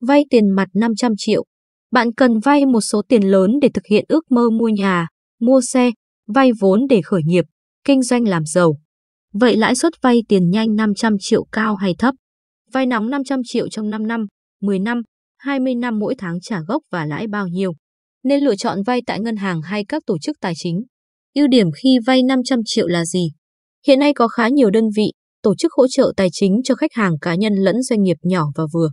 vay tiền mặt 500 triệu. Bạn cần vay một số tiền lớn để thực hiện ước mơ mua nhà, mua xe, vay vốn để khởi nghiệp, kinh doanh làm giàu. Vậy lãi suất vay tiền nhanh 500 triệu cao hay thấp? Vay nóng 500 triệu trong 5 năm, 10 năm, 20 năm mỗi tháng trả gốc và lãi bao nhiêu? Nên lựa chọn vay tại ngân hàng hay các tổ chức tài chính. Ưu điểm khi vay 500 triệu là gì? Hiện nay có khá nhiều đơn vị, tổ chức hỗ trợ tài chính cho khách hàng cá nhân lẫn doanh nghiệp nhỏ và vừa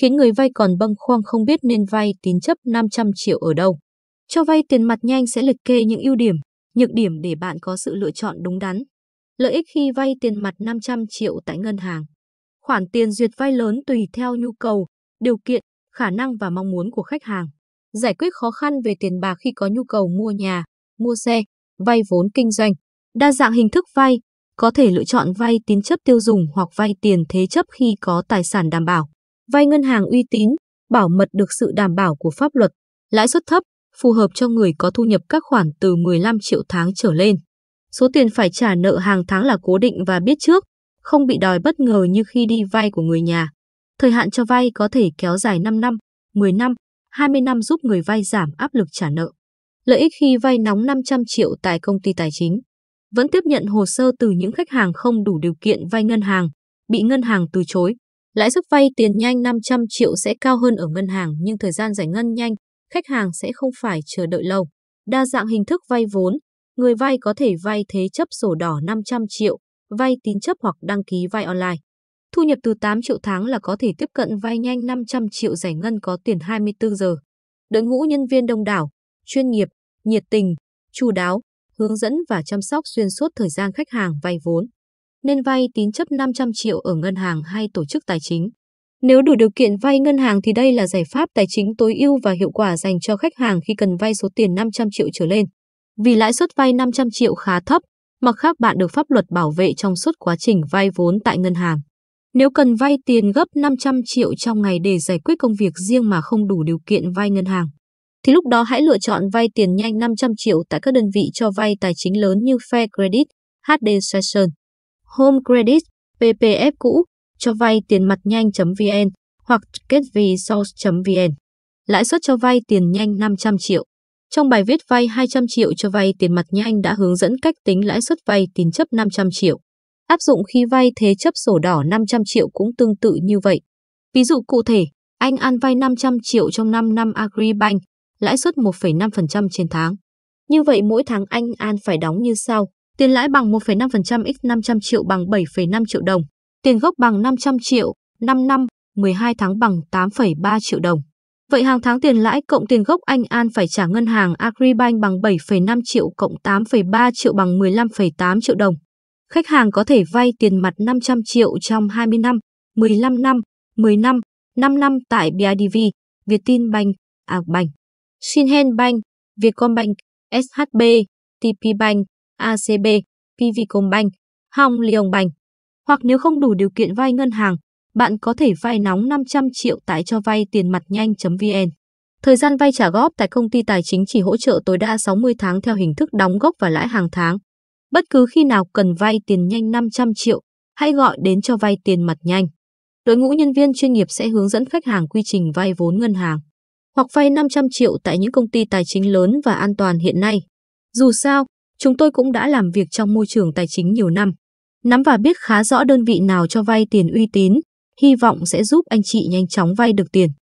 khiến người vay còn bâng khoang không biết nên vay tín chấp 500 triệu ở đâu. Cho vay tiền mặt nhanh sẽ liệt kê những ưu điểm, nhược điểm để bạn có sự lựa chọn đúng đắn. Lợi ích khi vay tiền mặt 500 triệu tại ngân hàng. Khoản tiền duyệt vay lớn tùy theo nhu cầu, điều kiện, khả năng và mong muốn của khách hàng. Giải quyết khó khăn về tiền bạc khi có nhu cầu mua nhà, mua xe, vay vốn kinh doanh. Đa dạng hình thức vay, có thể lựa chọn vay tín chấp tiêu dùng hoặc vay tiền thế chấp khi có tài sản đảm bảo vay ngân hàng uy tín, bảo mật được sự đảm bảo của pháp luật, lãi suất thấp, phù hợp cho người có thu nhập các khoản từ 15 triệu tháng trở lên. Số tiền phải trả nợ hàng tháng là cố định và biết trước, không bị đòi bất ngờ như khi đi vay của người nhà. Thời hạn cho vay có thể kéo dài 5 năm, 10 năm, 20 năm giúp người vay giảm áp lực trả nợ. Lợi ích khi vay nóng 500 triệu tại công ty tài chính. Vẫn tiếp nhận hồ sơ từ những khách hàng không đủ điều kiện vay ngân hàng, bị ngân hàng từ chối. Lãi suất vay tiền nhanh 500 triệu sẽ cao hơn ở ngân hàng nhưng thời gian giải ngân nhanh, khách hàng sẽ không phải chờ đợi lâu. Đa dạng hình thức vay vốn, người vay có thể vay thế chấp sổ đỏ 500 triệu, vay tín chấp hoặc đăng ký vay online. Thu nhập từ 8 triệu tháng là có thể tiếp cận vay nhanh 500 triệu giải ngân có tiền 24 giờ. Đội ngũ nhân viên đông đảo, chuyên nghiệp, nhiệt tình, chu đáo, hướng dẫn và chăm sóc xuyên suốt thời gian khách hàng vay vốn nên vay tín chấp 500 triệu ở ngân hàng hay tổ chức tài chính. Nếu đủ điều kiện vay ngân hàng thì đây là giải pháp tài chính tối ưu và hiệu quả dành cho khách hàng khi cần vay số tiền 500 triệu trở lên. Vì lãi suất vay 500 triệu khá thấp, mặt khác bạn được pháp luật bảo vệ trong suốt quá trình vay vốn tại ngân hàng. Nếu cần vay tiền gấp 500 triệu trong ngày để giải quyết công việc riêng mà không đủ điều kiện vay ngân hàng, thì lúc đó hãy lựa chọn vay tiền nhanh 500 triệu tại các đơn vị cho vay tài chính lớn như Fair Credit, HD Session. Home Credit, PPF cũ, cho vay tiền mặt nhanh.vn hoặc kết getvsource.vn. Lãi suất cho vay tiền nhanh 500 triệu. Trong bài viết vay 200 triệu cho vay tiền mặt nhanh đã hướng dẫn cách tính lãi suất vay tín chấp 500 triệu. Áp dụng khi vay thế chấp sổ đỏ 500 triệu cũng tương tự như vậy. Ví dụ cụ thể, anh An vay 500 triệu trong 5 năm Agribank, lãi suất 1,5% trên tháng. Như vậy mỗi tháng anh An phải đóng như sau tiền lãi bằng 1,5% x 500 triệu bằng 7,5 triệu đồng, tiền gốc bằng 500 triệu, 5 năm, 12 tháng bằng 8,3 triệu đồng. Vậy hàng tháng tiền lãi cộng tiền gốc anh An phải trả ngân hàng Agribank bằng 7,5 triệu cộng 8,3 triệu bằng 15,8 triệu đồng. Khách hàng có thể vay tiền mặt 500 triệu trong 20 năm, 15 năm, 10 năm, 5 năm tại BIDV, Vietinbank, Agbank, Sinhenbank, Vietcombank, SHB, TPBank, ACB, công banh, Hong Leong banh. Hoặc nếu không đủ điều kiện vay ngân hàng, bạn có thể vay nóng 500 triệu tại cho vay tiền mặt nhanh.vn. Thời gian vay trả góp tại công ty tài chính chỉ hỗ trợ tối đa 60 tháng theo hình thức đóng gốc và lãi hàng tháng. Bất cứ khi nào cần vay tiền nhanh 500 triệu, hãy gọi đến cho vay tiền mặt nhanh. Đội ngũ nhân viên chuyên nghiệp sẽ hướng dẫn khách hàng quy trình vay vốn ngân hàng hoặc vay 500 triệu tại những công ty tài chính lớn và an toàn hiện nay. Dù sao, Chúng tôi cũng đã làm việc trong môi trường tài chính nhiều năm, nắm và biết khá rõ đơn vị nào cho vay tiền uy tín, hy vọng sẽ giúp anh chị nhanh chóng vay được tiền.